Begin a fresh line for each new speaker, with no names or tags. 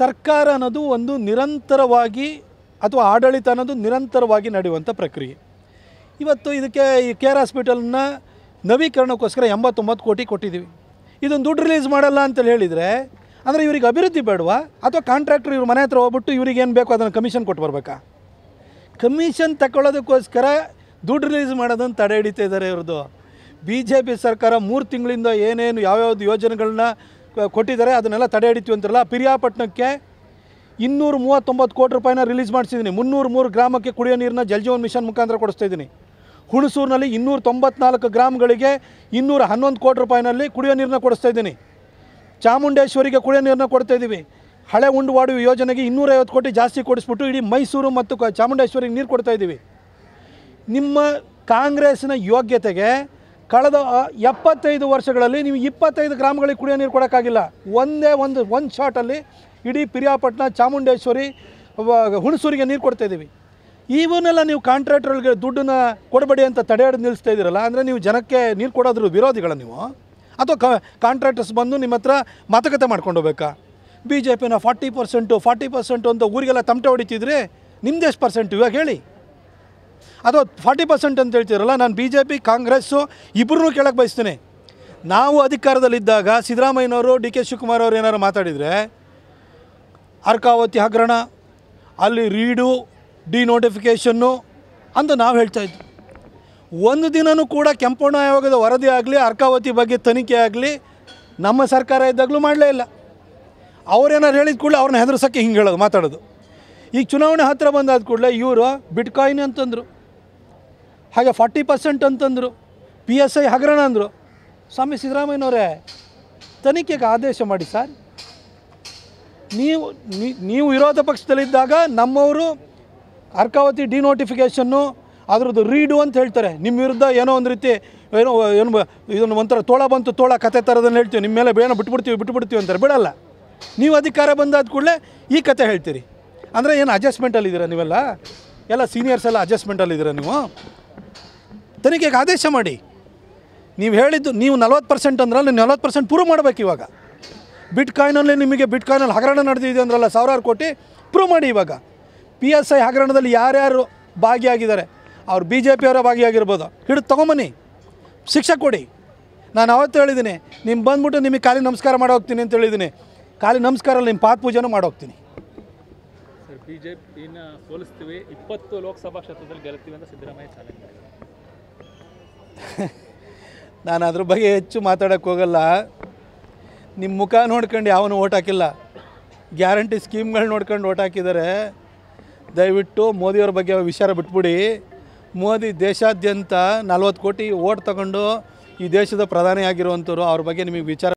ಸರ್ಕಾರ ಅನ್ನೋದು ಒಂದು ನಿರಂತರವಾಗಿ ಅಥವಾ ಆಡಳಿತ ಅನ್ನೋದು ನಿರಂತರವಾಗಿ ನಡೆಯುವಂಥ ಪ್ರಕ್ರಿಯೆ ಇವತ್ತು ಇದಕ್ಕೆ ಈ ಕೇರ್ ಹಾಸ್ಪಿಟಲ್ನ ನವೀಕರಣಕ್ಕೋಸ್ಕರ ಎಂಬತ್ತೊಂಬತ್ತು ಕೋಟಿ ಕೊಟ್ಟಿದ್ದೀವಿ ಇದೊಂದು ದುಡ್ಡು ರಿಲೀಸ್ ಮಾಡಲ್ಲ ಅಂತೇಳಿ ಹೇಳಿದರೆ ಅಂದರೆ ಇವರಿಗೆ ಅಭಿವೃದ್ಧಿ ಬೇಡವಾ ಅಥವಾ ಕಾಂಟ್ರಾಕ್ಟರ್ ಇವ್ರ ಮನೆ ಹತ್ರ ಹೋಗ್ಬಿಟ್ಟು ಇವ್ರಿಗೆ ಏನು ಬೇಕೋ ಅದನ್ನು ಕಮಿಷನ್ ಕೊಟ್ಟು ಬರಬೇಕಾ ಕಮಿಷನ್ ತಗೊಳ್ಳೋದಕ್ಕೋಸ್ಕರ ದುಡ್ಡು ರಿಲೀಸ್ ಮಾಡೋದನ್ನು ತಡೆ ಹಿಡಿತಾ ಇದ್ದಾರೆ ಇವ್ರದ್ದು ಬಿ ಜೆ ಪಿ ಸರ್ಕಾರ ಮೂರು ತಿಂಗಳಿಂದ ಏನೇನು ಯಾವ್ಯಾವ್ದು ಯೋಜನೆಗಳನ್ನ ಕೊಟ್ಟಿದ್ದಾರೆ ಅದನ್ನೆಲ್ಲ ತಡೆ ಹಿಡಿತೀವಿ ಅಂತಾರಲ್ಲ ಪಿರಿಯಾಪಟ್ಟಣಕ್ಕೆ ಇನ್ನೂರು ಮೂವತ್ತೊಂಬತ್ತು ಕೋಟಿ ರೂಪಾಯಿನ ರಿಲೀಸ್ ಮಾಡಿಸಿದ್ದೀನಿ ಮುನ್ನೂರು ಮೂರು ಗ್ರಾಮಕ್ಕೆ ಕುಡಿಯೋ ನೀರನ್ನ ಜೀವನ್ ಮಿಷನ್ ಮುಖಾಂತರ ಕೊಡಿಸ್ತಾ ಇದ್ದೀನಿ ಹುಣಸೂರಿನಲ್ಲಿ ಇನ್ನೂರ ತೊಂಬತ್ನಾಲ್ಕು ಗ್ರಾಮಗಳಿಗೆ ಇನ್ನೂರ ಹನ್ನೊಂದು ಕೋಟಿ ರೂಪಾಯಿನಲ್ಲಿ ಕುಡಿಯೋ ನೀರನ್ನ ಕೊಡಿಸ್ತಾ ಇದ್ದೀನಿ ಚಾಮುಂಡೇಶ್ವರಿಗೆ ಕುಡಿಯೋ ನೀರನ್ನ ಕೊಡ್ತಾಯಿದ್ದೀವಿ ಹಳೆ ಉಂಡುವಾಡುವ ಯೋಜನೆಗೆ ಇನ್ನೂರೈವತ್ತು ಕೋಟಿ ಜಾಸ್ತಿ ಕೊಡಿಸ್ಬಿಟ್ಟು ಇಡೀ ಮೈಸೂರು ಮತ್ತು ಚಾಮುಂಡೇಶ್ವರಿಗೆ ನೀರು ಕೊಡ್ತಾಯಿದ್ದೀವಿ ನಿಮ್ಮ ಕಾಂಗ್ರೆಸ್ನ ಯೋಗ್ಯತೆಗೆ ಕಳೆದ ಎಪ್ಪತ್ತೈದು ವರ್ಷಗಳಲ್ಲಿ ನೀವು ಇಪ್ಪತ್ತೈದು ಗ್ರಾಮಗಳಿಗೆ ಕುಡಿಯೋ ನೀರು ಕೊಡೋಕ್ಕಾಗಿಲ್ಲ ಒಂದೇ ಒಂದು ಒಂದು ಶಾಟಲ್ಲಿ ಇಡೀ ಪಿರಿಯಾಪಟ್ಟಣ ಚಾಮುಂಡೇಶ್ವರಿ ಹುಣಸೂರಿಗೆ ನೀರು ಕೊಡ್ತಾಯಿದ್ದೀವಿ ಇವನ್ನೆಲ್ಲ ನೀವು ಕಾಂಟ್ರಾಕ್ಟ್ರಿಗೆ ದುಡ್ಡನ್ನ ಕೊಡಬೇಡಿ ಅಂತ ತಡೆಯಾಡಿ ನಿಲ್ಲಿಸ್ತಾ ಇದ್ದೀರಲ್ಲ ಅಂದರೆ ನೀವು ಜನಕ್ಕೆ ನೀರು ಕೊಡೋದ್ರ ವಿರೋಧಿಗಳ ನೀವು ಅಥವಾ ಕಾಂಟ್ರಾಕ್ಟರ್ಸ್ ಬಂದು ನಿಮ್ಮ ಹತ್ರ ಮಾತುಕತೆ ಮಾಡ್ಕೊಂಡು ಹೋಗ್ಬೇಕಾ ಬಿ ಜೆ ಪಿನ ಫಾರ್ಟಿ ಪರ್ಸೆಂಟು ಫಾರ್ಟಿ ಪರ್ಸೆಂಟು ಅಂತ ಊರಿಗೆಲ್ಲ ತಮಟೆ ಹೊಡಿತಿದ್ರೆ ನಿಮ್ದೆಷ್ಟು ಪರ್ಸೆಂಟ್ ಪರ್ಸೆಂಟು ಇವಾಗ ಹೇಳಿ ಅಥವಾ ಫಾರ್ಟಿ ಪರ್ಸೆಂಟ್ ಅಂತ ಹೇಳ್ತೀರಲ್ಲ ನಾನು ಬಿ ಜೆ ಪಿ ಕಾಂಗ್ರೆಸ್ಸು ಇಬ್ಬರೂ ಕೇಳಕ್ಕೆ ಬಯಸ್ತೀನಿ ನಾವು ಅಧಿಕಾರದಲ್ಲಿದ್ದಾಗ ಸಿದ್ದರಾಮಯ್ಯನವರು ಡಿ ಕೆ ಶಿವಕುಮಾರ್ ಅವರು ಏನಾರು ಮಾತಾಡಿದರೆ ಅರ್ಕಾವತಿ ಹಗರಣ ಅಲ್ಲಿ ರೀಡು ಡಿ ನೋಟಿಫಿಕೇಷನ್ನು ಅಂತ ನಾವು ಹೇಳ್ತಾಯಿದ್ವಿ ಒಂದು ದಿನವೂ ಕೂಡ ಕೆಂಪಣ್ಣ ಆಯೋಗದ ವರದಿ ಆಗಲಿ ಅರ್ಕಾವತಿ ಬಗ್ಗೆ ತನಿಖೆ ಆಗಲಿ ನಮ್ಮ ಸರ್ಕಾರ ಇದ್ದಾಗಲೂ ಮಾಡಲೇ ಇಲ್ಲ ಅವ್ರೇನಾರು ಹೇಳಿದ ಕೂಡಲೇ ಅವ್ರನ್ನ ಹೆದರ್ಸೋಕ್ಕೆ ಹಿಂಗೆ ಹೇಳೋದು ಮಾತಾಡೋದು ಈಗ ಚುನಾವಣೆ ಹತ್ತಿರ ಬಂದಾದ ಕೂಡಲೇ ಇವರು ಬಿಟ್ಕಾಯಿನ್ ಅಂತಂದರು ಹಾಗೆ ಫಾರ್ಟಿ ಪರ್ಸೆಂಟ್ ಅಂತಂದರು ಪಿ ಎಸ್ ಐ ಹಗರಣ ಅಂದರು ಸ್ವಾಮಿ ಸಿದ್ದರಾಮಯ್ಯನವರೇ ತನಿಖೆಗೆ ಆದೇಶ ಮಾಡಿ ಸರ್ ನೀವು ನೀವು ವಿರೋಧ ಪಕ್ಷದಲ್ಲಿದ್ದಾಗ ನಮ್ಮವರು ಅರ್ಕಾವತಿ ಡಿನೋಟಿಫಿಕೇಷನ್ನು ಅದರದ್ದು ರೀಡು ಅಂತ ಹೇಳ್ತಾರೆ ನಿಮ್ಮ ವಿರುದ್ಧ ಏನೋ ಒಂದು ರೀತಿ ಏನೋ ಏನು ಇದೊಂದು ಒಂಥರ ತೋಳ ಬಂತು ತೋಳ ಕತೆ ಥರದನ್ನು ಹೇಳ್ತೀವಿ ನಿಮ್ಮ ಮೇಲೆ ಏನೋ ಬಿಟ್ಬಿಡ್ತೀವಿ ಬಿಟ್ಬಿಡ್ತೀವಿ ಅಂತಾರೆ ಬಿಡಲ್ಲ ನೀವು ಅಧಿಕಾರ ಬಂದಾದ ಕೂಡಲೇ ಈ ಕತೆ ಹೇಳ್ತೀರಿ ಅಂದರೆ ಏನು ಇದ್ದೀರಾ ನೀವೆಲ್ಲ ಎಲ್ಲ ಸೀನಿಯರ್ಸ್ ಎಲ್ಲ ಇದ್ದೀರಾ ನೀವು ತನಿಖೆಗೆ ಆದೇಶ ಮಾಡಿ ನೀವು ಹೇಳಿದ್ದು ನೀವು ನಲ್ವತ್ತು ಪರ್ಸೆಂಟ್ ನೀವು ನಲ್ವತ್ತು ಪರ್ಸೆಂಟ್ ಪ್ರೂವ್ ಮಾಡಬೇಕು ಇವಾಗ ಬಿಟ್ ಕಾಯ್ನಲ್ಲಿ ನಿಮಗೆ ಬಿಟ್ ಕಾಯ್ನಲ್ಲಿ ಹಗರಣ ನಡೆದಿದೆ ಅಂದ್ರಲ್ಲ ಸಾವಿರಾರು ಕೋಟಿ ಪ್ರೂವ್ ಮಾಡಿ ಇವಾಗ ಪಿ ಎಸ್ ಐ ಹಗರಣದಲ್ಲಿ ಯಾರ್ಯಾರು ಭಾಗಿಯಾಗಿದ್ದಾರೆ ಅವ್ರು ಬಿ ಜೆ ಅವರ ಭಾಗಿಯಾಗಿರ್ಬೋದು ಹಿಡಿದು ತೊಗೊಂಬನ್ನಿ ಶಿಕ್ಷೆ ಕೊಡಿ ನಾನು ಅವತ್ತು ಹೇಳಿದ್ದೀನಿ ನಿಮ್ಮ ಬಂದ್ಬಿಟ್ಟು ನಿಮಗೆ ಖಾಲಿ ನಮಸ್ಕಾರ ಮಾಡಿ ಹೋಗ್ತೀನಿ ಅಂತ ಹೇಳಿದ್ದೀನಿ ಖಾಲಿ ನಮಸ್ಕಾರಲ್ಲಿ ನಿಮ್ಮ ಪಾತ್ ಪೂಜೆನೂ ಮಾಡೋಗ್ತೀನಿ ಬಿ ಸೋಲಿಸ್ತೀವಿ ಇಪ್ಪತ್ತು ಲೋಕಸಭಾ ಕ್ಷೇತ್ರದಲ್ಲಿ ಗೆಲ್ತೀವಿ ಅಂತ ಸಿದ್ದರಾಮಯ್ಯ ಚಾಲೆಂಜ್ ನಾನು ಅದ್ರ ಬಗ್ಗೆ ಹೆಚ್ಚು ಮಾತಾಡೋಕ್ಕೆ ಹೋಗಲ್ಲ ನಿಮ್ಮ ಮುಖ ನೋಡ್ಕೊಂಡು ಯಾವನು ಓಟ್ ಹಾಕಿಲ್ಲ ಗ್ಯಾರಂಟಿ ಸ್ಕೀಮ್ಗಳು ನೋಡ್ಕೊಂಡು ಓಟ್ ಹಾಕಿದ್ದಾರೆ ದಯವಿಟ್ಟು ಮೋದಿಯವ್ರ ಬಗ್ಗೆ ವಿಚಾರ ಬಿಟ್ಬಿಡಿ ಮೋದಿ ದೇಶಾದ್ಯಂತ ನಲ್ವತ್ತು ಕೋಟಿ ಓಟ್ ತಗೊಂಡು ಈ ದೇಶದ ಪ್ರಧಾನಿ ಆಗಿರುವಂಥವ್ರು ಅವ್ರ ಬಗ್ಗೆ ನಿಮಗೆ ವಿಚಾರ